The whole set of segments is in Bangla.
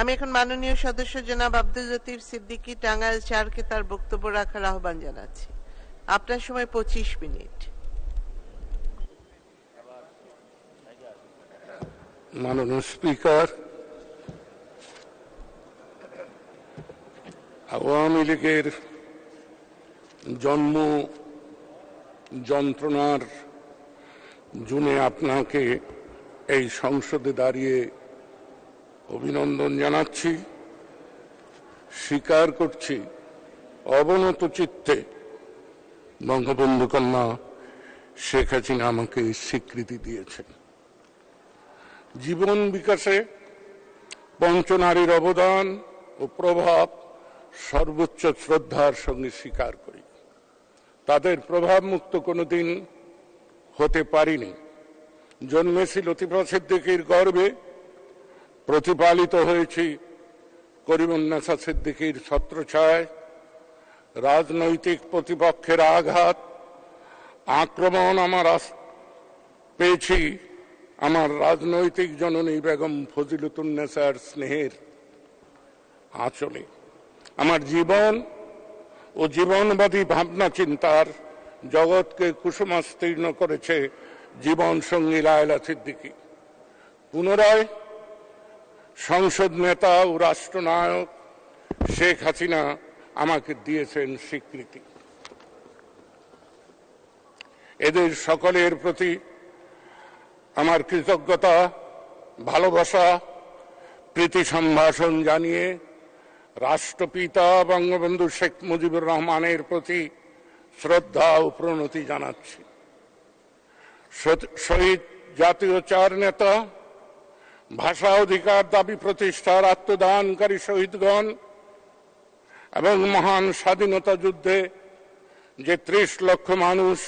আমি এখন মাননীয় সদস্য জনাব আব্দুল লতিফ সিদ্দিকী টাঙ্গাইল চারকে তার বক্তব্য রাখার আহ্বান জানাচ্ছি আপনার সময় পঁচিশ মিনিট মাননীয় স্পিকার আওয়ামী লীগের জন্ম যন্ত্রণার জুনে আপনাকে এই সংসদে দাঁড়িয়ে অভিনন্দন জানাচ্ছি স্বীকার করছি অবনত চিত্তে বঙ্গবন্ধু কন্যা শেখ হাসিনা আমাকে স্বীকৃতি দিয়েছেন জীবন বিকাশে পঞ্চনারীর অবদান ও প্রভাব সর্বোচ্চ শ্রদ্ধার সঙ্গে স্বীকার করি তাদের প্রভাব মুক্ত কোনো দিন হতে পারিনি জন্মেছিল লতিফা গর্বে প্রতিপালিত হয়েছি করিমন্নাসা সিদ্দিকির ছত্রছায় রাজনৈতিক প্রতিপক্ষের আঘাত আক্রমণ আমার পেয়েছি আমার রাজনৈতিক জননী বেগম ফজিলুতুন্নেসার স্নেহের আচলে আমার জীবন ও জীবনবাদী ভাবনা চিন্তার জগৎকে কুসুমাস্তীর্ণ করেছে জীবন সঙ্গী লায়লা সিদ্দিকী পুনরায় সংসদ নেতা ও রাষ্ট্রনায়ক শেখ হাসিনা আমাকে দিয়েছেন স্বীকৃতি এদের সকলের প্রতি আমার কৃতজ্ঞতা ভালোবাসা প্রীতি সম্ভাষণ জানিয়ে রাষ্ট্রপিতা বঙ্গবন্ধু শেখ মুজিবুর রহমানের প্রতি শ্রদ্ধা ও প্রণতি জানাচ্ছি শহীদ জাতীয় চার নেতা ভাষা অধিকার দাবি প্রতিষ্ঠার আত্মদানকারী শহীদগণ এবং মহান স্বাধীনতা যুদ্ধে যে ত্রিশ লক্ষ মানুষ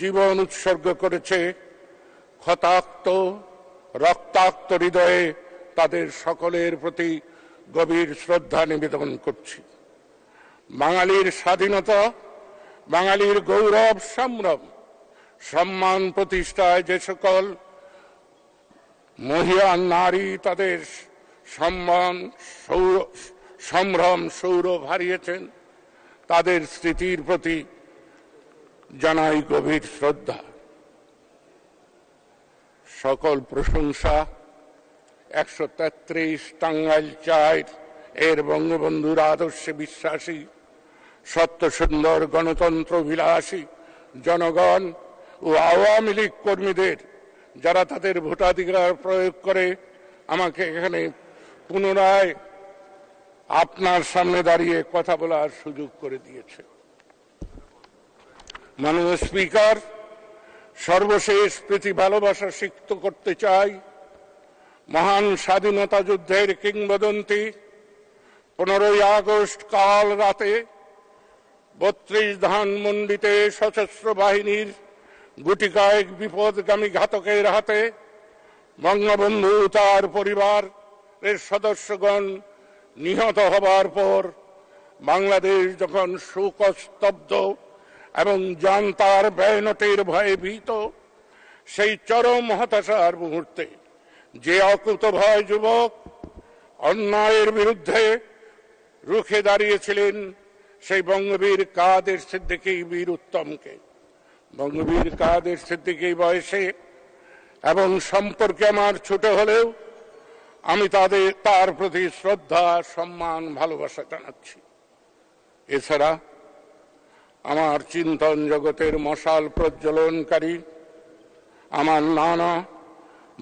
জীবন উৎসর্গ করেছে ক্ষতাক্ত রক্তাক্ত হৃদয়ে তাদের সকলের প্রতি গভীর শ্রদ্ধা নিবেদন করছি বাঙালির স্বাধীনতা বাঙালির গৌরব সম্ভ্রম সম্মান প্রতিষ্ঠায় যে সকল মহিয়ান নারী তাদের সম্মান সৌর সম্ভ্রম সৌরভ হারিয়েছেন তাদের স্মৃতির প্রতি জানাই গভীর শ্রদ্ধা সকল প্রশংসা একশো তেত্রিশ টাঙ্গাইল চায়ের এর বঙ্গবন্ধুর আদর্শে বিশ্বাসী সত্য সুন্দর গণতন্ত্র বিলাসী জনগণ ও আওয়ামী লীগ কর্মীদের যারা তাদের ভোটাধিকার প্রয়োগ করে আমাকে এখানে পুনরায় আপনার সামনে দাঁড়িয়ে কথা বলার সুযোগ করে দিয়েছে মাননীয় স্পিকার সর্বশেষ প্রীতি ভালোবাসা সিক্ত করতে চাই মহান স্বাধীনতা যুদ্ধের কিংবদন্তি পনেরোই আগস্ট কাল রাতে বত্রিশ ধান মন্ডিতে সশস্ত্র বাহিনীর গুটি কয়েক বিপদগামী ঘাতকের হাতে বঙ্গবন্ধু তার পরিবার এর সদস্যগণ নিহত হবার পর বাংলাদেশ যখন সুকস্তব্ধ এবং জানতার ব্যয়নতের ভয়ে ভীত সেই চরম হতাশার মুহূর্তে যে অকুত ভয় যুবক অন্যায়ের বিরুদ্ধে রুখে দাঁড়িয়েছিলেন সেই বঙ্গবীর কাদের সিদ্দিকী বীর উত্তমকে বঙ্গবীর কাদের সিদ্দিক বয়সে এবং সম্পর্কে আমার ছোট হলেও আমি তাদের তার প্রতি শ্রদ্ধা সম্মান ভালোবাসা জানাচ্ছি এছাড়া আমার চিন্তন জগতের মশাল প্রজ্বলনকারী আমার নানা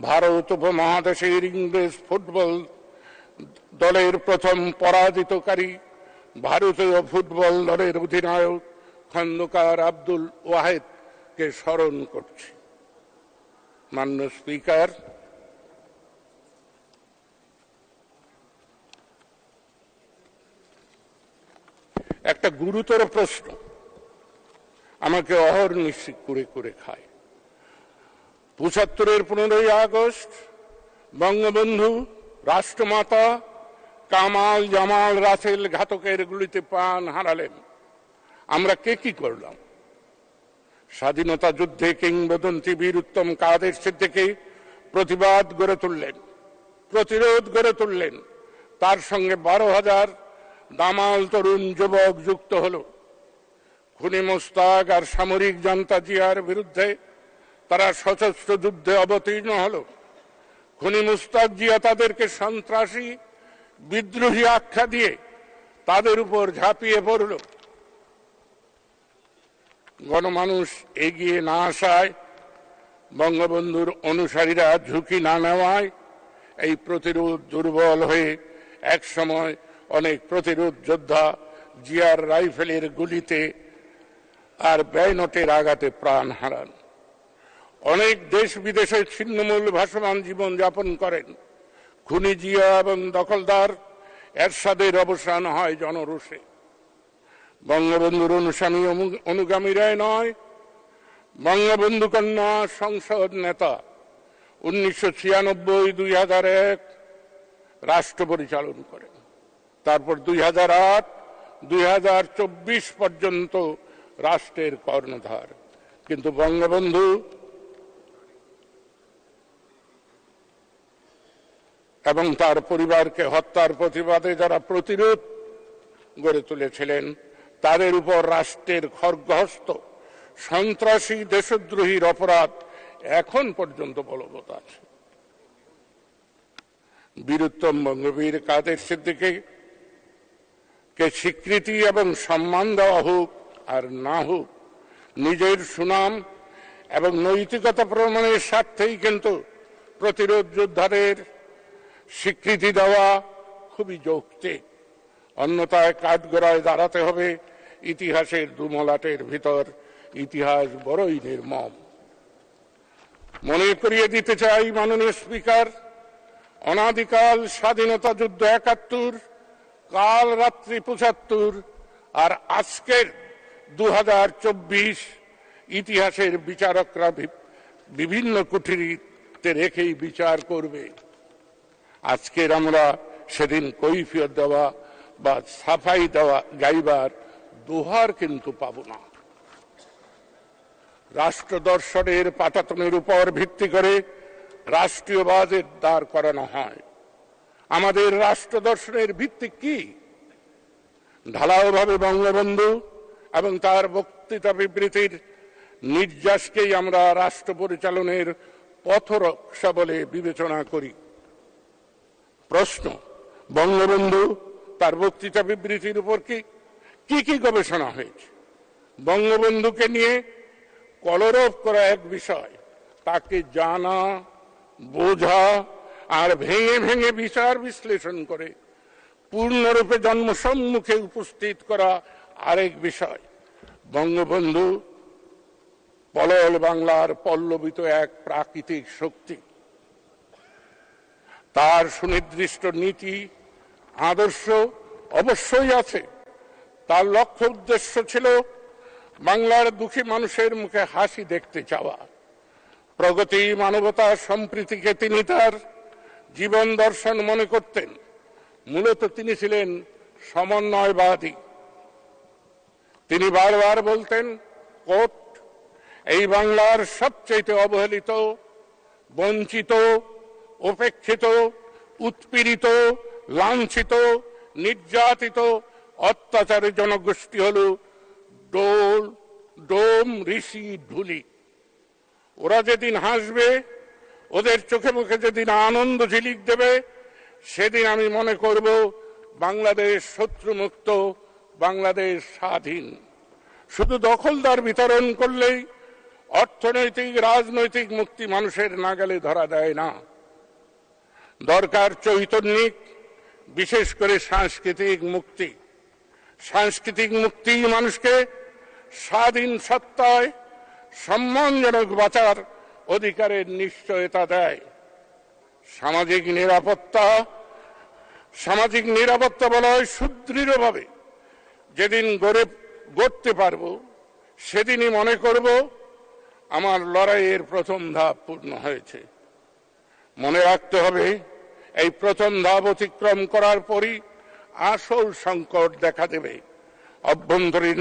ভারত উপমহাদেশের ইংরেজ ফুটবল দলের প্রথম পরাজিতকারী ভারতীয় ফুটবল দলের অধিনায়ক খন্দকার আব্দুল ওয়াহেদ কে স্মরণ করছি মান্য স্পিকার একটা গুরুতর প্রশ্ন আমাকে নিশ্চিত করে করে খায় পঁচাত্তরের পনেরোই আগস্ট বঙ্গবন্ধু রাষ্ট্রমাতা কামাল জামাল রাসেল ঘাতকের গুলিতে প্রাণ হারালেন আমরা কে কি করলাম স্বাধীনতা যুদ্ধে কিংবদন্তি বীর উত্তম কাদের সিদ্দিকী প্রতিবাদ গড়ে তুললেন প্রতিরোধ গড়ে তুললেন তার সঙ্গে বারো হাজার দামাল তরুণ যুবক যুক্ত হল খুনি মোস্তাক আর সামরিক জনতা জিয়ার বিরুদ্ধে তারা সশস্ত্র যুদ্ধে অবতীর্ণ হল খুনি মুস্তাক জিয়া তাদেরকে সন্ত্রাসী বিদ্রোহী আখ্যা দিয়ে তাদের উপর ঝাঁপিয়ে পড়ল গণমানুষ এগিয়ে না আসায় বঙ্গবন্ধুর অনুসারীরা ঝুঁকি না নেওয়ায় এই প্রতিরোধ দুর্বল হয়ে একসময় অনেক প্রতিরোধ যোদ্ধা জিয়ার রাইফেলের গুলিতে আর ব্যয়নটের আঘাতে প্রাণ হারান অনেক দেশ বিদেশে ছিন্নমূল ভাসমান জীবন যাপন করেন খুনি জিয়া এবং দখলদার এরশাদের অবসান হয় জনরোষে বঙ্গবন্ধুর অনুসামী অনুগামীরাই নয় বঙ্গবন্ধু কন্যা সংসদ নেতা উনিশশো ছিয়ানব্বই দুই হাজার এক রাষ্ট্র পরিচালন করেন তারপর দুই হাজার আট দুই হাজার চব্বিশ পর্যন্ত রাষ্ট্রের কর্ণধার কিন্তু বঙ্গবন্ধু এবং তার পরিবারকে হত্যার প্রতিবাদে যারা প্রতিরোধ গড়ে তুলেছিলেন তাদের উপর রাষ্ট্রের খর্গহস্ত সন্ত্রাসী দেশদ্রোহীর অপরাধ এখন পর্যন্ত বলবৎ আছে বীরুত্তম বঙ্গবীর কাদের সিদ্দিকে কে স্বীকৃতি এবং সম্মান দেওয়া হোক আর না হোক নিজের সুনাম এবং নৈতিকতা প্রমাণের স্বার্থেই কিন্তু প্রতিরোধ যোদ্ধাদের স্বীকৃতি দেওয়া খুবই যৌক্তিক অন্যতায় কাঠগড়ায় দাঁড়াতে হবে ইতিহাসের দুমলাটের ভিতর ইতিহাস বড়ই নির্মম মনে করিয়ে দিতে চাই মাননীয় স্পিকার অনাদিকাল স্বাধীনতা যুদ্ধ একাত্তর কাল রাত্রি পঁচাত্তর আর আজকের দু ইতিহাসের বিচারকরা বিভিন্ন কুঠিরিতে রেখেই বিচার করবে আজকের আমরা সেদিন কৈফিয়ত দেওয়া বা সাফাই দেওয়া গাইবার দোহার কিন্তু পাব না রাষ্ট্র দর্শনের পাতাতনের উপর ভিত্তি করে রাষ্ট্রীয়বাদের দাঁড় করানো হয় আমাদের রাষ্ট্র দর্শনের ভিত্তি কি ঢালাওভাবে বঙ্গবন্ধু এবং তার বক্তৃতা বিবৃতির নির্যাসকেই আমরা রাষ্ট্র পরিচালনের পথরক্ষা বলে বিবেচনা করি প্রশ্ন বঙ্গবন্ধু তার বক্তৃতা বিবৃতির উপর কি কি কি গবেষণা হয়েছে বঙ্গবন্ধুকে নিয়ে কলরব করা এক বিষয় তাকে জানা বোঝা আর ভেঙে ভেঙে বিচার বিশ্লেষণ করে পূর্ণরূপে জন্মসম্মুখে উপস্থিত করা আরেক বিষয় বঙ্গবন্ধু পলল বাংলার পল্লবিত এক প্রাকৃতিক শক্তি তার সুনির্দিষ্ট নীতি আদর্শ অবশ্যই আছে তার লক্ষ্য উদ্দেশ্য ছিল বাংলার দুঃখী মানুষের মুখে হাসি দেখতে চাওয়া প্রগতি মানবতা সম্প্রীতিকে তিনি তার জীবন দর্শন মনে করতেন মূলত তিনি ছিলেন সমন্বয়বাদী তিনি বারবার বলতেন কোট এই বাংলার সবচেয়ে অবহেলিত বঞ্চিত উপেক্ষিত উৎপীড়িত লাঞ্ছিত নির্যাতিত অত্যাচারের জনগোষ্ঠী হল ডোল ডোম ঋষি ঢুলি ওরা যেদিন হাসবে ওদের চোখে মুখে যেদিন আনন্দ ঝিলিক দেবে সেদিন আমি মনে করব বাংলাদেশ শত্রুমুক্ত বাংলাদেশ স্বাধীন শুধু দখলদার বিতরণ করলেই অর্থনৈতিক রাজনৈতিক মুক্তি মানুষের নাগালে ধরা দেয় না দরকার চৈতন্যিক বিশেষ করে সাংস্কৃতিক মুক্তি সাংস্কৃতিক মুক্তি মানুষকে স্বাধীন সত্তায় সম্মানজনক বাঁচার অধিকারের নিশ্চয়তা দেয় সামাজিক নিরাপত্তা সামাজিক নিরাপত্তা বলা হয় সুদৃঢ়ভাবে যেদিন গড়ে গড়তে পারব সেদিনই মনে করব আমার লড়াইয়ের প্রথম ধাপ পূর্ণ হয়েছে মনে রাখতে হবে এই প্রথম ধাপ অতিক্রম করার পরই আসল সংকট দেখা দেবে অভ্যন্তরীণ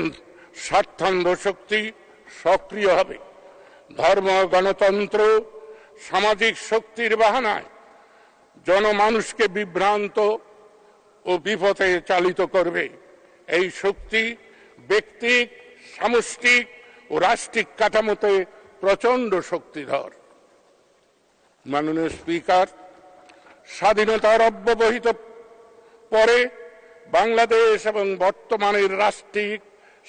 স্বার্থান্ধ শক্তি সক্রিয় হবে ধর্ম গণতন্ত্র সামাজিক শক্তির বাহানায় জনমানুষকে বিভ্রান্ত ও বিপথে চালিত করবে এই শক্তি ব্যক্তিক সামষ্টিক ও রাষ্ট্রিক কাঠামোতে প্রচণ্ড শক্তিধর মাননীয় স্পিকার স্বাধীনতার অব্যবহিত পরে বাংলাদেশ এবং বর্তমানের রাষ্ট্রিক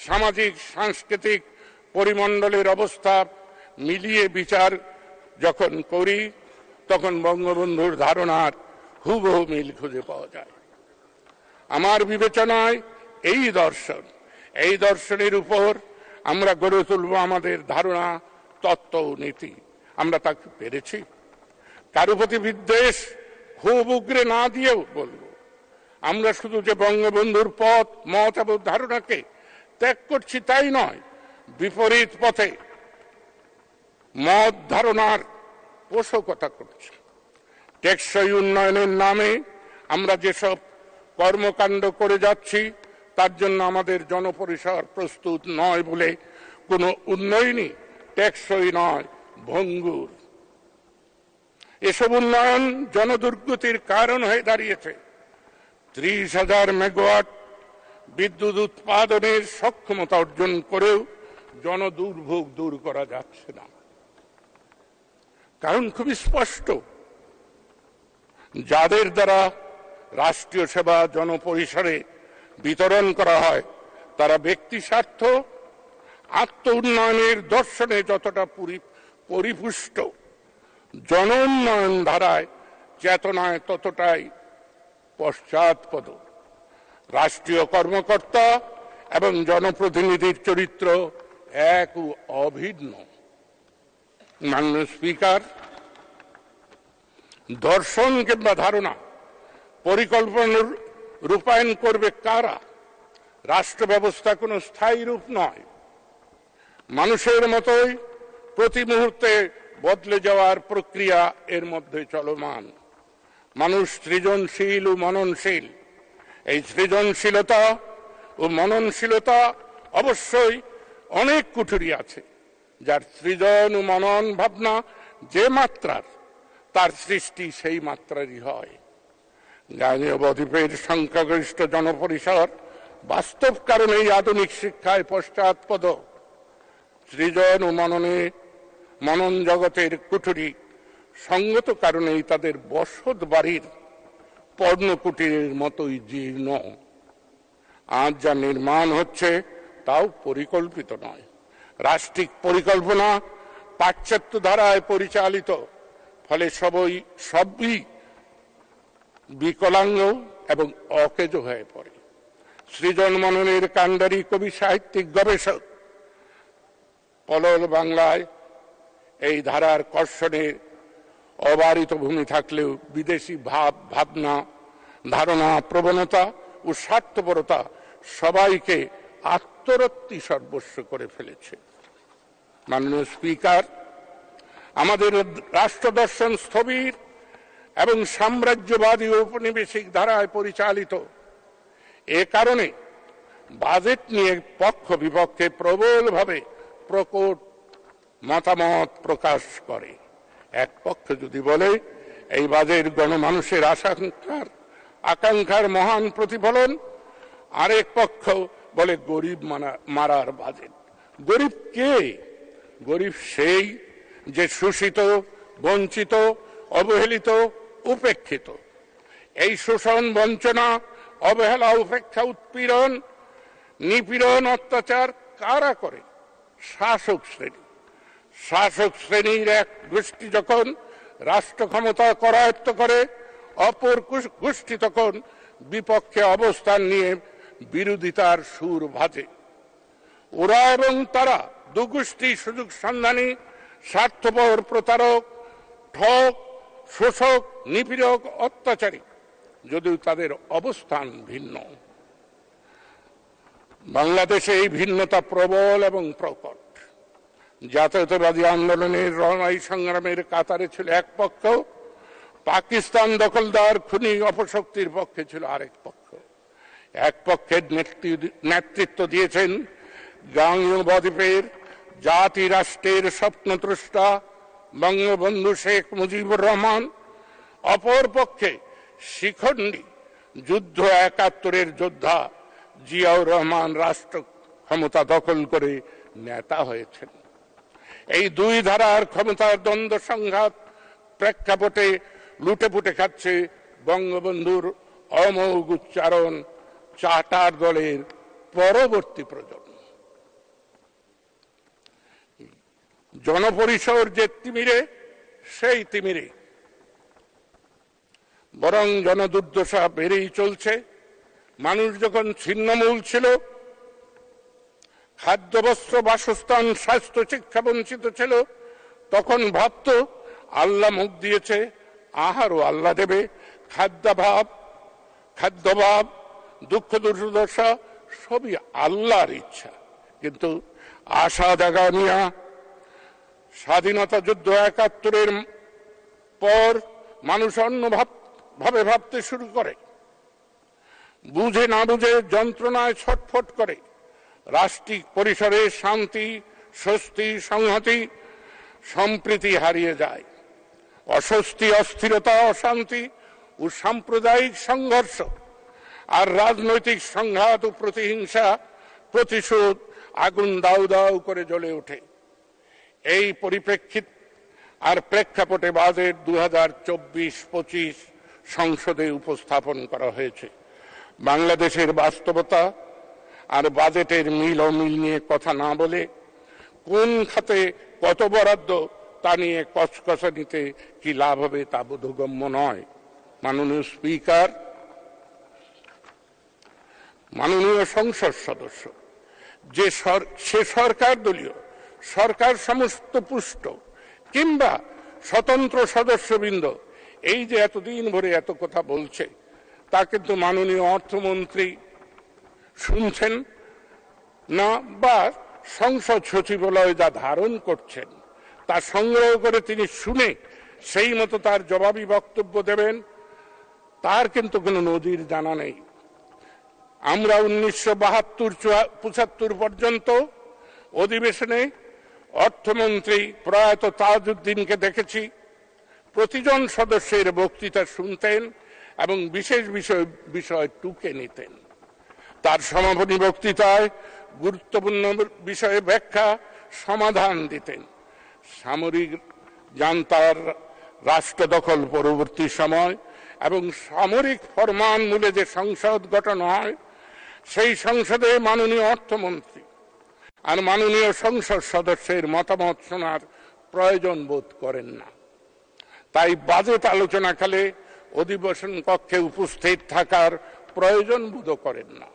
সামাজিক সাংস্কৃতিক পরিমণ্ডলের অবস্থা মিলিয়ে বিচার যখন করি তখন বঙ্গবন্ধুর ধারণার হুবহু মিল খুঁজে পাওয়া যায় আমার বিবেচনায় এই দর্শন এই দর্শনের উপর আমরা গড়ে তুলব আমাদের ধারণা তত্ত্ব নীতি আমরা তাকে পেরেছি তার প্রতি বিদ্বেষ খুব উগ্রে না দিয়েও বলব আমরা শুধু যে বঙ্গবন্ধুর পথ মত এবং ধারণাকে ত্যাগ করছি তাই নয় বিপরীত পথে মত ধারণার পোষকতা করছি টেকসই উন্নয়নের নামে আমরা যেসব কর্মকাণ্ড করে যাচ্ছি তার জন্য আমাদের জনপরিসর প্রস্তুত নয় বলে কোনো উন্নয়নই টেকসই নয় ভঙ্গুর এসব উন্নয়ন জনদুর্গতির কারণ হয়ে দাঁড়িয়েছে ত্রিশ হাজার মেগাওয়াট বিদ্যুৎ উৎপাদনের সক্ষমতা অর্জন করেও জনদুর্ভোগ দূর করা যাচ্ছে না কারণ খুবই স্পষ্ট যাদের দ্বারা রাষ্ট্রীয় সেবা জনপরিসরে বিতরণ করা হয় তারা ব্যক্তি স্বার্থ আত্ম উন্নয়নের দর্শনে যতটা পরিপুষ্ট জন উন্নয়ন ধারায় চেতনায় ততটাই পশ্চাৎপদ রাষ্ট্রীয় কর্মকর্তা এবং জনপ্রতিনিধির চরিত্র এক অভিন্ন মাননীয় স্পিকার দর্শন কিংবা ধারণা পরিকল্পনার রূপায়ণ করবে কারা রাষ্ট্র ব্যবস্থা কোনো স্থায়ী রূপ নয় মানুষের মতোই প্রতি মুহূর্তে বদলে যাওয়ার প্রক্রিয়া এর মধ্যে চলমান মানুষ সৃজনশীল ও মননশীল এই সৃজনশীলতা ও মননশীলতা অবশ্যই অনেক কুঠুরি আছে যার সৃজন ও মনন ভাবনা যে মাত্রার তার সৃষ্টি সেই মাত্রারই হয় গাঙ্গেয় বদ্বীপের সংখ্যাগরিষ্ঠ জনপরিসর বাস্তব কারণে এই আধুনিক শিক্ষায় পশ্চাৎপদ সৃজন ও মননে মনন জগতের কুঠুরি সঙ্গত কারণেই তাদের বসত বাড়ির পর্ণকুটিরের মতোই জীর্ণ আজ যা নির্মাণ হচ্ছে তাও পরিকল্পিত নয় রাষ্ট্রিক পরিকল্পনা পাশ্চাত্য ধারায় পরিচালিত ফলে সবই সবই বিকলাঙ্গ এবং অকেজ হয়ে পড়ে সৃজন মননের কাণ্ডারি কবি সাহিত্যিক গবেষক পলল বাংলায় এই ধারার কর্ষণের অবারিত ভূমি থাকলেও বিদেশি ভাব ভাবনা ধারণা প্রবণতা ও স্বার্থপরতা সবাইকে আত্মরত্তি সর্বস্ব করে ফেলেছে মাননীয় স্পিকার আমাদের রাষ্ট্র দর্শন স্থবির এবং সাম্রাজ্যবাদী ঔপনিবেশিক ধারায় পরিচালিত এ কারণে বাজেট নিয়ে পক্ষ বিপক্ষে প্রবলভাবে প্রকট মতামত প্রকাশ করে এক পক্ষ যদি বলে এই বাজেট গণমানুষের আশাঙ্ক্ষার আকাঙ্ক্ষার মহান প্রতিফলন আরেক পক্ষ বলে গরিব মারার বাজেট গরিব কে গরিব সেই যে শোষিত বঞ্চিত অবহেলিত উপেক্ষিত এই শোষণ বঞ্চনা অবহেলা উপেক্ষা উৎপীড়ন নিপীড়ন অত্যাচার কারা করে শাসক শ্রেণী শাসক শ্রেণীর এক গোষ্ঠী যখন রাষ্ট্র ক্ষমতা করায়ত্ত করে অপর গোষ্ঠী তখন বিপক্ষে অবস্থান নিয়ে বিরোধিতার সুর ভাজে ওরা এবং তারা দুগোষ্ঠী সুযোগ সন্ধানী স্বার্থপর প্রতারক ঠক শোষক নিপীড়ক অত্যাচারী যদিও তাদের অবস্থান ভিন্ন বাংলাদেশে এই ভিন্নতা প্রবল এবং প্রকট জাতীয়তাবাদী আন্দোলনের রণাই সংগ্রামের কাতারে ছিল এক পক্ষ পাকিস্তান দখলদার খুনি অপশক্তির পক্ষে ছিল আরেক পক্ষ এক পক্ষের নেতৃত্ব দিয়েছেন গাঙ্গীয় বদ্বীপের জাতি রাষ্ট্রের স্বপ্নদ্রষ্টা বঙ্গবন্ধু শেখ মুজিবুর রহমান অপর পক্ষে শিখণ্ডী যুদ্ধ একাত্তরের যোদ্ধা জিয়াউর রহমান রাষ্ট্র ক্ষমতা দখল করে নেতা হয়েছেন এই দুই ধারার ক্ষমতার দ্বন্দ্ব সংঘাত প্রেক্ষাপটে লুটে পুটে খাচ্ছে বঙ্গবন্ধুর অমৌগ উচ্চারণ চাটার দলের পরবর্তী প্রজন্ম জনপরিসর যে তিমিরে সেই তিমিরে বরং জনদুর্দশা বেড়েই চলছে মানুষ যখন ছিন্নমূল ছিল খাদ্যবস্ত্র বাসস্থান স্বাস্থ্য শিক্ষা বঞ্চিত ছিল তখন ভাবত আল্লাহ মুখ দিয়েছে আহারও আল্লাহ দেবে খাদ্যাভাব খাদ্যভাব দুঃখ দুর্দশা সবই আল্লাহর ইচ্ছা কিন্তু আশা জাগানিয়া স্বাধীনতা যুদ্ধ একাত্তরের পর মানুষ অন্য ভাবে ভাবতে শুরু করে বুঝে না বুঝে যন্ত্রণায় ছটফট করে রাষ্ট্রিক পরিসরে শান্তি স্বস্তি সংহতি সম্প্রীতি হারিয়ে যায় অস্বস্তি অস্থিরতা অশান্তি ও সাম্প্রদায়িক সংঘর্ষ আর রাজনৈতিক সংঘাত ও প্রতিহিংসা প্রতিশোধ আগুন দাউ দাউ করে জ্বলে ওঠে এই পরিপ্রেক্ষিত আর প্রেক্ষাপটে বাজেট দু হাজার চব্বিশ পঁচিশ সংসদে উপস্থাপন করা হয়েছে বাংলাদেশের বাস্তবতা আর বাজেটের মিল অমিল নিয়ে কথা না বলে কোন খাতে কত বরাদ্দ তা নিয়ে কসকসা নিতে কি লাভ হবে তা বোধগম্য নয় মাননীয় স্পিকার মাননীয় সংসদ সদস্য যে সে সরকার দলীয় সরকার সমস্ত পুষ্ট কিংবা স্বতন্ত্র সদস্যবৃন্দ এই যে এতদিন ভরে এত কথা বলছে তা কিন্তু মাননীয় অর্থমন্ত্রী শুনছেন না বা সংসদ সচিবালয় যা ধারণ করছেন তা সংগ্রহ করে তিনি শুনে সেই মতো তার জবাবি বক্তব্য দেবেন তার কিন্তু কোনো নদীর জানা নেই আমরা উনিশশো বাহাত্তর পঁচাত্তর পর্যন্ত অধিবেশনে অর্থমন্ত্রী প্রয়াত তাজউদ্দিনকে দেখেছি প্রতিজন সদস্যের বক্তৃতা শুনতেন এবং বিশেষ বিষয় বিষয় টুকে নিতেন তার সমাপনী বক্তৃতায় গুরুত্বপূর্ণ বিষয়ে ব্যাখ্যা সমাধান দিতেন সামরিক জান্তার রাষ্ট্র দখল পরবর্তী সময় এবং সামরিক ফরমান মূলে যে সংসদ গঠন হয় সেই সংসদে মাননীয় অর্থমন্ত্রী আর মাননীয় সংসদ সদস্যের মতামত শোনার প্রয়োজন বোধ করেন না তাই বাজেট আলোচনাকালে অধিবেশন কক্ষে উপস্থিত থাকার প্রয়োজন বোধ করেন না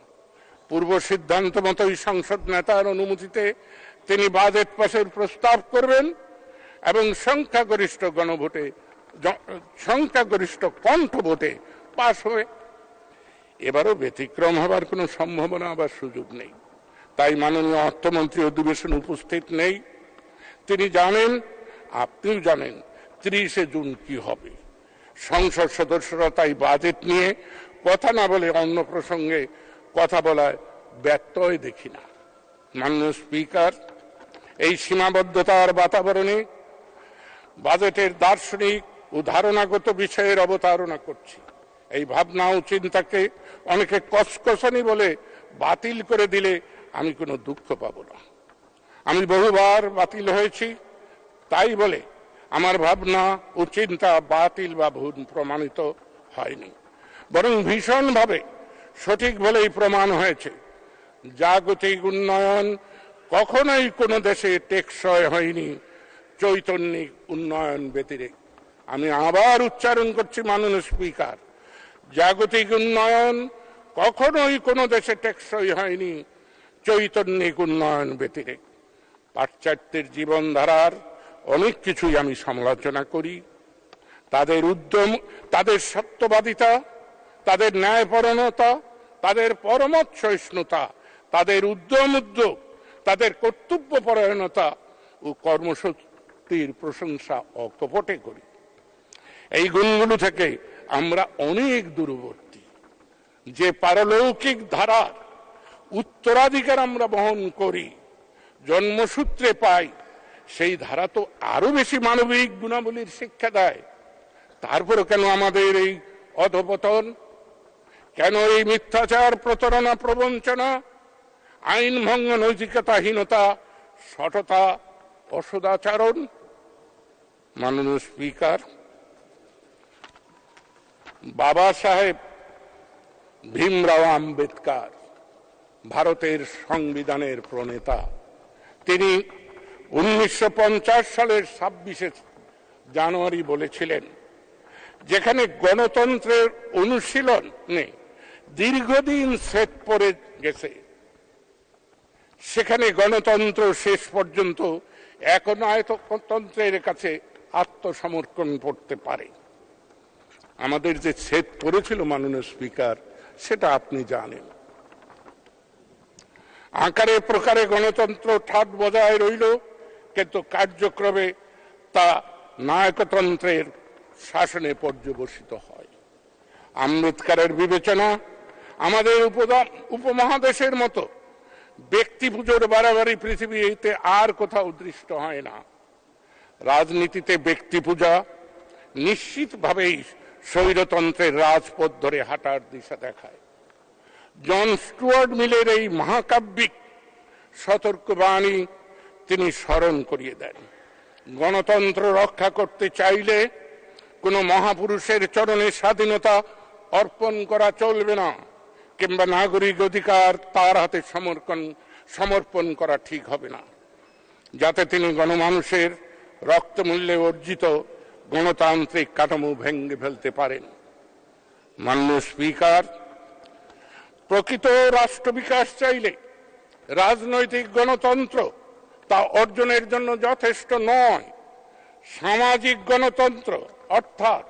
পূর্ব সিদ্ধান্ত মতোই সংসদ নেতার অনুমতিতে তিনি বাজেট পাশের প্রস্তাব করবেন এবং সংখ্যাগরিষ্ঠ গণভোটে সংখ্যাগরিষ্ঠ কণ্ঠ ভোটে পাশ হবে এবারও ব্যতিক্রম হবার কোনো সম্ভাবনা বা সুযোগ নেই তাই মাননীয় অর্থমন্ত্রী অধিবেশন উপস্থিত নেই তিনি জানেন আপনিও জানেন ত্রিশে জুন কি হবে সংসদ সদস্যরা তাই বাজেট নিয়ে কথা না বলে অন্য প্রসঙ্গে কথা বলায় ব্যর্থই দেখি না মাননীয় স্পিকার এই সীমাবদ্ধতার বাতাবরণে বাজেটের দার্শনিক ও ধারণাগত বিষয়ের অবতারণা করছি এই ভাবনা ও চিন্তাকে অনেকে কসকসানি বলে বাতিল করে দিলে আমি কোনো দুঃখ পাব না আমি বহুবার বাতিল হয়েছি তাই বলে আমার ভাবনা ও চিন্তা বাতিল বা ভুল প্রমাণিত হয়নি বরং ভীষণভাবে সঠিক বলেই প্রমাণ হয়েছে জাগতিক উন্নয়ন কখনোই কোনো দেশে টেকসই হয়নি চৈতন্যিক উন্নয়ন ব্যতিরেক আমি আবার উচ্চারণ করছি মাননীয় স্পিকার জাগতিক উন্নয়ন কখনোই কোনো দেশে টেকসই হয়নি চৈতন্যিক উন্নয়ন ব্যতিরেক পাশ্চাত্যের জীবনধারার অনেক কিছুই আমি সমালোচনা করি তাদের উদ্যম তাদের সত্যবাদিতা তাদের ন্যায়পরণতা তাদের পরমত সহিষ্ণুতা তাদের উদ্যম উদ্যোগ তাদের কর্তব্য পরায়ণতা ও কর্মশক্তির প্রশংসা অকপটে করি এই গুণগুলো থেকে আমরা অনেক দূরবর্তী যে পারলৌকিক ধারার উত্তরাধিকার আমরা বহন করি জন্মসূত্রে পাই সেই ধারা তো আরো বেশি মানবিক গুণাবলীর শিক্ষা দেয় তারপরে কেন আমাদের এই অধপতন কেন এই মিথ্যাচার প্রতারণা প্রবঞ্চনা আইন ভঙ্গ নৈতিকতাহীনতা সঠতা অসদাচারণ মাননীয় স্পিকার বাবা সাহেব ভীমরাও আম্বেদকার ভারতের সংবিধানের প্রণেতা তিনি উনিশশো সালের ছাব্বিশে জানুয়ারি বলেছিলেন যেখানে গণতন্ত্রের অনুশীলন নেই দীর্ঘদিন সেট পড়ে গেছে সেখানে গণতন্ত্র শেষ পর্যন্ত এখন আয়তন্ত্রের কাছে আত্মসমর্পণ করতে পারে আমাদের যে ছেদ করেছিল মাননীয় স্পিকার সেটা আপনি জানেন আকারে প্রকারে গণতন্ত্র ঠাট বজায় রইল কিন্তু কার্যক্রমে তা নায়কতন্ত্রের শাসনে পর্যবসিত হয় আম্বেদকারের বিবেচনা আমাদের উপমহাদেশের মতো ব্যক্তি পুজোর বাড়াবাড়ি পৃথিবীতে আর কোথাও উদ্দৃষ্ট হয় না রাজনীতিতে ব্যক্তি পূজা নিশ্চিতভাবেই স্বৈরতন্ত্রের রাজপথ ধরে হাঁটার দিশা দেখায় জন স্টুয়ার্ড মিলের এই মহাকাব্যিক সতর্কবাণী তিনি স্মরণ করিয়ে দেন গণতন্ত্র রক্ষা করতে চাইলে কোনো মহাপুরুষের চরণে স্বাধীনতা অর্পণ করা চলবে না কিংবা নাগরিক অধিকার তার হাতে সমর্পণ সমর্পণ করা ঠিক হবে না যাতে তিনি গণমানুষের রক্তমূল্যে অর্জিত গণতান্ত্রিক কাঠামো ভেঙে ফেলতে পারেন মান্য স্পিকার প্রকৃত রাষ্ট্র বিকাশ চাইলে রাজনৈতিক গণতন্ত্র তা অর্জনের জন্য যথেষ্ট নয় সামাজিক গণতন্ত্র অর্থাৎ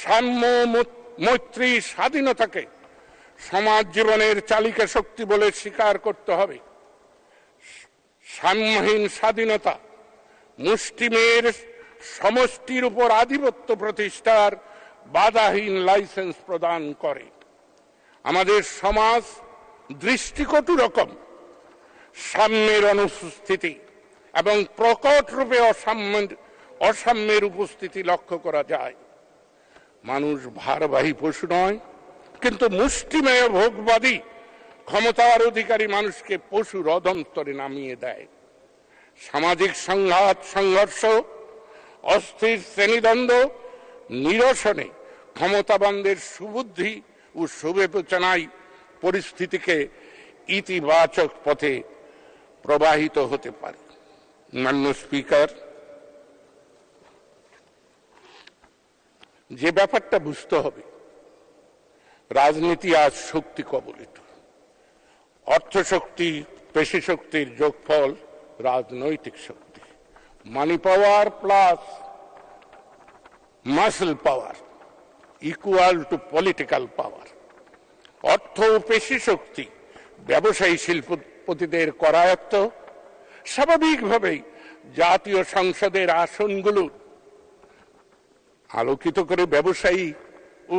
সাম্য মৈত্রী স্বাধীনতাকে সমাজ জীবনের চালিকা শক্তি বলে স্বীকার করতে হবে সাম্যহীন স্বাধীনতা মুষ্টিমের সমষ্টির উপর আধিপত্য প্রতিষ্ঠার বাধাহীন লাইসেন্স প্রদান করে আমাদের সমাজ দৃষ্টিকটু রকম সাম্যের অনুপস্থিতি এবং প্রকট রূপে অসাম্যের অসাম্যের উপস্থিতি লক্ষ্য করা যায় মানুষ ভারবাহী পশু নয় কিন্তু মুষ্টিমেয় ভোগবাদী ক্ষমতার অধিকারী মানুষকে পশুর অদন্তরে নামিয়ে দেয় সামাজিক সংঘাত সংঘর্ষ অস্থির শ্রেণীদ্বন্দ্ব নিরসনে ক্ষমতাবানদের সুবুদ্ধি ও শুভেচ্ছনায় পরিস্থিতিকে ইতিবাচক পথে প্রবাহিত হতে পারে মান্য স্পিকার যে ব্যাপারটা বুঝতে হবে রাজনীতি আজ শক্তি কবলিত অর্থশক্তি পেশি শক্তির যোগফল রাজনৈতিক শক্তি money power plus muscle power equal to political power অর্থ ও পেশি শক্তি ব্যবসায়ী শিল্পপতিদের করায়ত্ত স্বাভাবিকভাবেই জাতীয় সংসদের আসনগুলো আলোকিত করে ব্যবসায়ী ও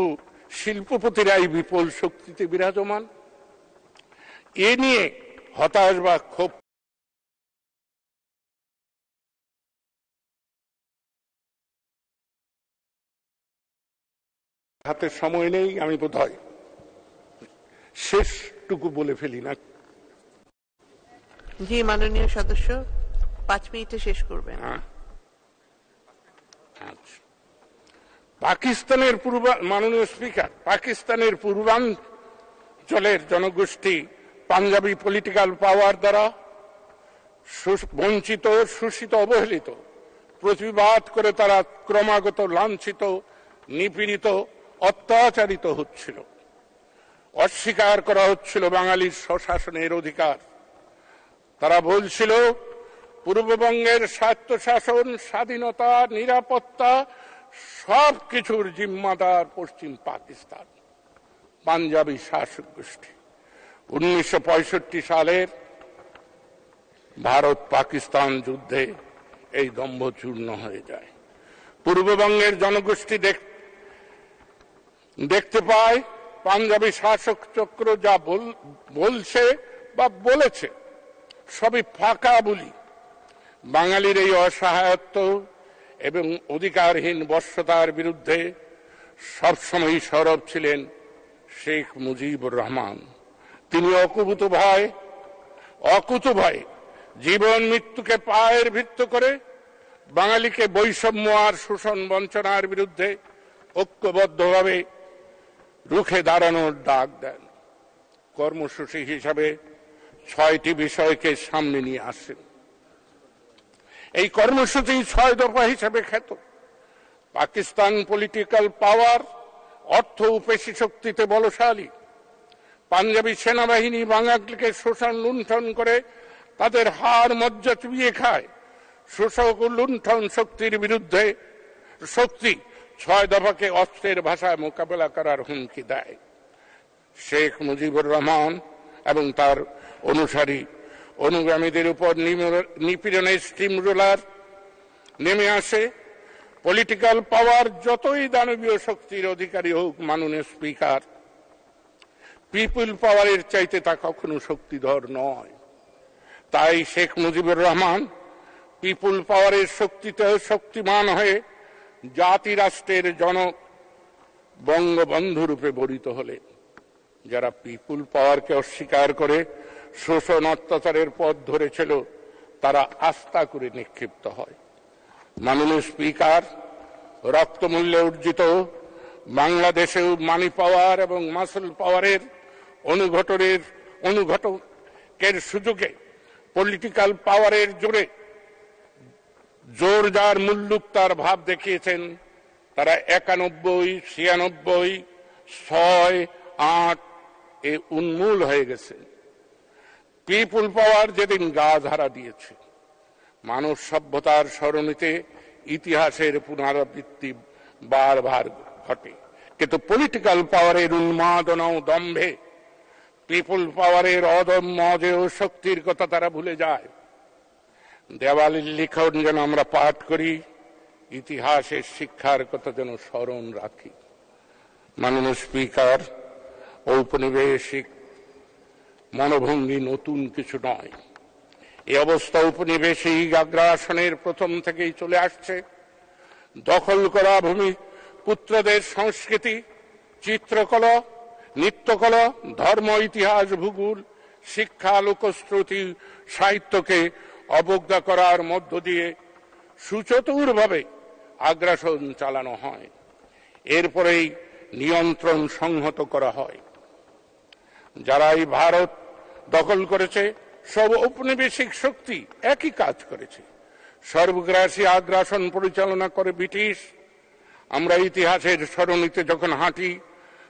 শিল্পপতিরাই বিপুল শক্তিতে বিরাজমান এ নিয়ে হতাশ বা ক্ষোভ হাতে সময় নেই আমি বোধ হয় শেষটুকু বলে ফেলি না জি মাননীয় সদস্য পাঁচ মিনিটে শেষ করবেন হ্যাঁ। আচ্ছা পাকিস্তানের পূর্ব মাননীয় স্পিকার পাকিস্তানের পূর্বাঞ্চলের জনগোষ্ঠী পাঞ্জাবি পলিটিক্যাল পাওয়ার দ্বারা বঞ্চিত শোষিত অবহেলিত প্রতিবাদ করে তারা ক্রমাগত লাঞ্ছিত নিপীড়িত অত্যাচারিত হচ্ছিল অস্বীকার করা হচ্ছিল বাঙালির স্বশাসনের অধিকার তারা বলছিল পূর্ববঙ্গের স্বায়ত্তশাসন স্বাধীনতা নিরাপত্তা সবকিছুর জিম্মাদার পশ্চিম পাকিস্তান পাঞ্জাবি শাসক গোষ্ঠী উনিশশো সালের ভারত পাকিস্তান যুদ্ধে এই দম্ভ চূর্ণ হয়ে যায় পূর্ববঙ্গের জনগোষ্ঠী দেখতে পায় পাঞ্জাবি শাসক চক্র যা বলছে বা বলেছে সবই ফাঁকা বলি বাঙালির এই অসহায়ত্ব এবং অধিকারহীন বর্ষতার বিরুদ্ধে সবসময় সরব ছিলেন শেখ মুজিবুর রহমান তিনি অকুভূত ভাই অকুত ভয় জীবন মৃত্যুকে পায়ের ভিত্ত করে বাঙালিকে বৈষম্য আর শোষণ বঞ্চনার বিরুদ্ধে ঐক্যবদ্ধভাবে রুখে দাঁড়ানোর ডাক দেন কর্মসূচি হিসাবে ছয়টি বিষয়কে সামনে নিয়ে আসেন এই কর্মসূচি ছয় দফা হিসেবে খ্যাত পাকিস্তান পলিটিক্যাল পাওয়ার অর্থ উপেশী শক্তিতে বলশালী পাঞ্জাবি সেনাবাহিনী বাঙালিকে শোষণ লুণ্ঠন করে তাদের হার মজ্জা চুবিয়ে খায় শোষক লুণ্ঠন শক্তির বিরুদ্ধে শক্তি ছয় দফাকে অস্ত্রের ভাষায় মোকাবেলা করার হুমকি দেয় শেখ মুজিবুর রহমান এবং তার অনুসারী অনুগামীদের উপর নিপীড়নের স্টিম রোলার নেমে আসে পলিটিক্যাল পাওয়ার যতই দানবীয় শক্তির অধিকারী হোক মাননীয় স্পিকার পিপুল পাওয়ারের চাইতে তা কখনো শক্তিধর নয় তাই শেখ মুজিবুর রহমান পিপুল পাওয়ারের শক্তিতে শক্তিমান হয়ে জাতি রাষ্ট্রের জনক বঙ্গবন্ধু রূপে বরিত হলে যারা পিপুল পাওয়ারকে অস্বীকার করে শোষণ অত্যাচারের পথ ধরেছিল তারা আস্থা করে নিক্ষিপ্ত হয় মাননীয় স্পিকার রক্তমূল্যে অর্জিত বাংলাদেশেও মানি পাওয়ার এবং মাসল পাওয়ারের অনুঘটনের অনুঘটকের সুযোগে পলিটিক্যাল পাওয়ারের জোরে জোরদার যার তার ভাব দেখিয়েছেন তারা একানব্বই ছিয়ানব্বই ছয় আট এ উন্মূল হয়ে গেছে পিপুল পাওয়ার যেদিন গা ধারা দিয়েছে মানব সভ্যতার স্মরণীতে ইতিহাসের পুনরাবৃত্তি বারবার ঘটে কিন্তু পলিটিক্যাল পাওয়ারের উন্মাদনা দম্ভে পিপুল পাওয়ারের অদম্য অজেয় শক্তির কথা তারা ভুলে যায় দেওয়ালির লিখন যেন আমরা পাঠ করি ইতিহাসের শিক্ষার কথা যেন স্মরণ রাখি মাননীয় স্পিকার ঔপনিবেশিক মনোভঙ্গি নতুন কিছু নয় এ অবস্থা উপনিবেশিক আগ্রাসনের প্রথম থেকেই চলে আসছে দখল করা ভূমি পুত্রদের সংস্কৃতি চিত্রকলা নৃত্যকলা ধর্ম ইতিহাস ভূগোল শিক্ষা লোকশ্রুতি সাহিত্যকে অবজ্ঞা করার মধ্য দিয়ে সুচতুরভাবে আগ্রাসন চালানো হয় এরপরেই নিয়ন্ত্রণ সংহত করা হয় যারাই ভারত দখল করেছে সব ঔপনিবেশিক শক্তি একই কাজ করেছে সর্বগ্রাসী আগ্রাসন পরিচালনা করে ব্রিটিশ আমরা ইতিহাসের স্মরণীতে যখন হাঁটি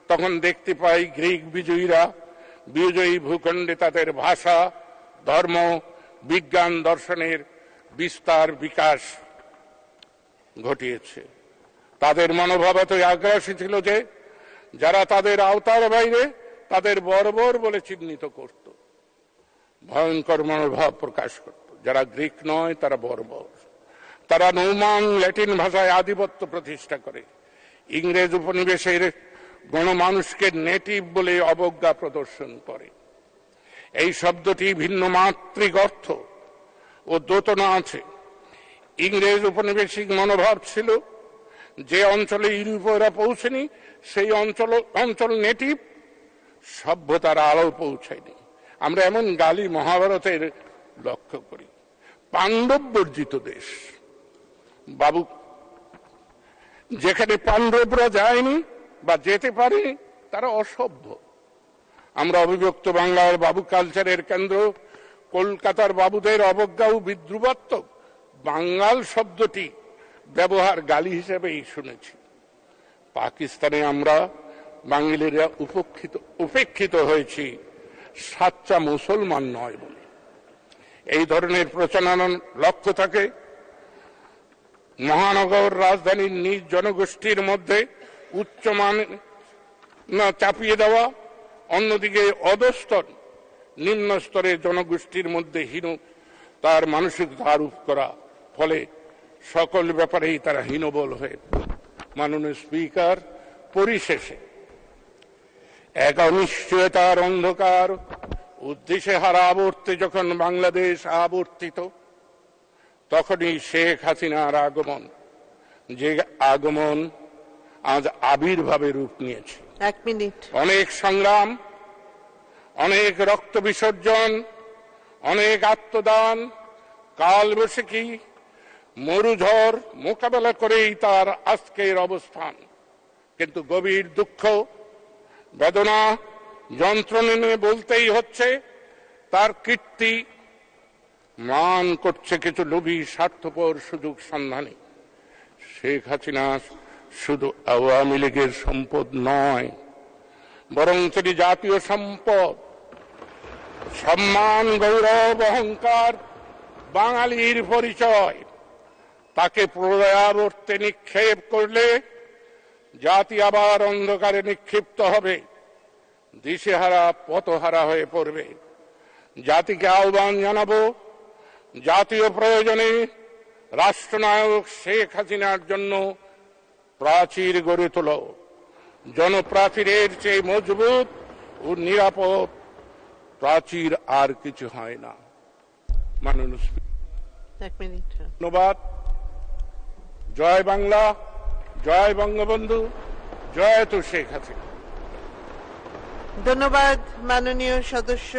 তখন দেখতে পাই গ্রিক বিজয়ীরা বিজয়ী ভূখণ্ডে তাদের ভাষা ধর্ম বিজ্ঞান দর্শনের বিস্তার বিকাশ ঘটিয়েছে তাদের মনোভাব এতই আগ্রাসী ছিল যে যারা তাদের আওতার বাইরে তাদের বর্বর বলে চিহ্নিত করত ভয়ঙ্কর মনোভাব প্রকাশ করত যারা গ্রিক নয় তারা বর্ব তারা নৌমান ল্যাটিন ভাষায় আধিপত্য প্রতিষ্ঠা করে ইংরেজ উপনিবেশের গণমানুষকে নেটিভ বলে অবজ্ঞা প্রদর্শন করে এই শব্দটি ভিন্ন মাতৃক অর্থ ও দোতনা আছে ইংরেজ উপনিবেশিক মনোভাব ছিল যে অঞ্চলে ইউরোপরা পৌঁছেনি সেই অঞ্চল অঞ্চল নেটিভ সভ্যতার আলো পৌঁছায়নি আমরা এমন গালি মহাভারতের লক্ষ্য করি পাণ্ডব বর্জিত দেশ বাবু যেখানে পাণ্ডবরা যায়নি বা যেতে পারে তারা অসভ্য আমরা অভিযুক্ত বাংলার বাবু কালচারের কেন্দ্র কলকাতার বাবুদের অবজ্ঞা ও বিদ্রুবাত্মক বাঙ্গাল শব্দটি ব্যবহার গালি হিসেবেই শুনেছি পাকিস্তানে আমরা বাঙালিরা উপেক্ষিত উপেক্ষিত হয়েছি সাচ্চা মুসলমান নয় বলে এই ধরনের প্রচারণার লক্ষ্য থাকে মহানগর রাজধানীর নিজ জনগোষ্ঠীর মধ্যে উচ্চমান চাপিয়ে দেওয়া অন্যদিকে অধস্তর নিম্ন স্তরে জনগোষ্ঠীর মধ্যে হীন তার মানসিক আরোপ করা ফলে সকল ব্যাপারেই তারা হীনবল হয়ে মাননীয় স্পিকার পরিশেষে এক অনিশ্চয়তার অন্ধকার উদ্দেশ্যে হারা আবর্তে যখন বাংলাদেশ আবর্তিত তখনই শেখ হাসিনার আগমন যে আগমন আজ আবির্ভাবে রূপ নিয়েছে এক মিনিট অনেক সংগ্রাম অনেক রক্ত বিসর্জন অনেক আত্মদান কাল কি মরুঝড় মোকাবেলা করেই তার আজকের অবস্থান কিন্তু গভীর দুঃখ বেদনা যন্ত্রণে বলতেই হচ্ছে তার কীর্তি মান করছে কিছু লোভী স্বার্থপর সুযোগ সন্ধানে শেখ হাসিনা শুধু আওয়ামী লীগের সম্পদ নয় বরং সেটি জাতীয় সম্পদ সম্মান গৌরব অহংকার বাঙালির পরিচয় তাকে প্রলয়াবর্তে নিক্ষেপ করলে জাতি আবার অন্ধকারে নিক্ষিপ্ত হবে দিশেহারা পথহারা হয়ে পড়বে জাতিকে আহ্বান জানাবো জাতীয় প্রয়োজনে রাষ্ট্রনায়ক শেখ হাসিনার জন্য প্রাচীর গড়ে তোল জনপ্রাচীরের চেয়ে মজবুত ও নিরাপদ প্রাচীর আর কিছু হয় না মাননীয় ধন্যবাদ জয় বাংলা জয় বঙ্গবন্ধু জয় তো শেখ হাসিনা ধন্যবাদ মাননীয় সদস্য